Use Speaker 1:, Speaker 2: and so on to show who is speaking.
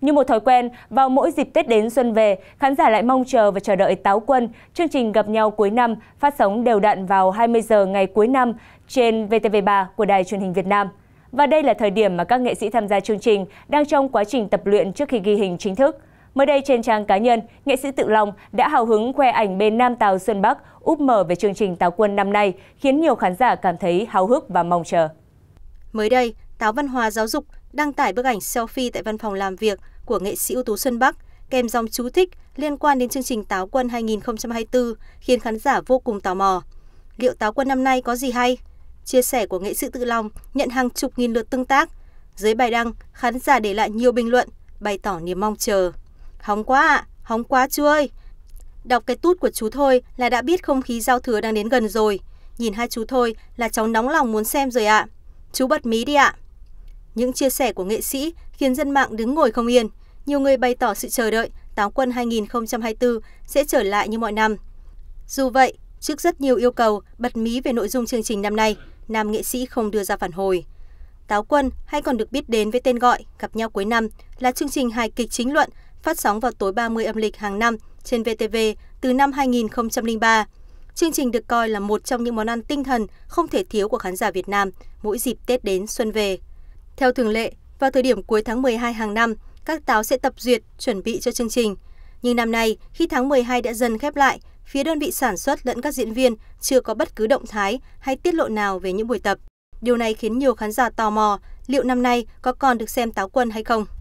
Speaker 1: Như một thói quen, vào mỗi dịp Tết đến xuân về, khán giả lại mong chờ và chờ đợi Táo Quân, chương trình gặp nhau cuối năm, phát sóng đều đặn vào 20 giờ ngày cuối năm trên VTV3 của Đài truyền hình Việt Nam. Và đây là thời điểm mà các nghệ sĩ tham gia chương trình đang trong quá trình tập luyện trước khi ghi hình chính thức. Mới đây trên trang cá nhân, nghệ sĩ Tự Long đã hào hứng khoe ảnh bên Nam Tàu Xuân Bắc úp mở về chương trình Táo Quân năm nay, khiến nhiều khán giả cảm thấy háo hức và mong chờ.
Speaker 2: Mới đây, Táo Văn Hóa Giáo dục – đăng tải bức ảnh selfie tại văn phòng làm việc của nghệ sĩ ưu tú Xuân Bắc kèm dòng chú thích liên quan đến chương trình Táo quân 2024 khiến khán giả vô cùng tò mò. Liệu Táo quân năm nay có gì hay? Chia sẻ của nghệ sĩ Tự Long nhận hàng chục nghìn lượt tương tác. Dưới bài đăng, khán giả để lại nhiều bình luận, bày tỏ niềm mong chờ. Hóng quá ạ, à, hóng quá chú ơi. Đọc cái tút của chú thôi là đã biết không khí giao thừa đang đến gần rồi. Nhìn hai chú thôi là cháu nóng lòng muốn xem rồi ạ. À. Chú bật mí đi ạ. À. Những chia sẻ của nghệ sĩ khiến dân mạng đứng ngồi không yên. Nhiều người bày tỏ sự chờ đợi Táo quân 2024 sẽ trở lại như mọi năm. Dù vậy, trước rất nhiều yêu cầu bật mí về nội dung chương trình năm nay, nam nghệ sĩ không đưa ra phản hồi. Táo quân hay còn được biết đến với tên gọi Gặp nhau cuối năm là chương trình hài kịch chính luận phát sóng vào tối 30 âm lịch hàng năm trên VTV từ năm 2003. Chương trình được coi là một trong những món ăn tinh thần không thể thiếu của khán giả Việt Nam mỗi dịp Tết đến xuân về. Theo thường lệ, vào thời điểm cuối tháng 12 hàng năm, các táo sẽ tập duyệt, chuẩn bị cho chương trình. Nhưng năm nay, khi tháng 12 đã dần khép lại, phía đơn vị sản xuất lẫn các diễn viên chưa có bất cứ động thái hay tiết lộ nào về những buổi tập. Điều này khiến nhiều khán giả tò mò liệu năm nay có còn được xem táo quân hay không.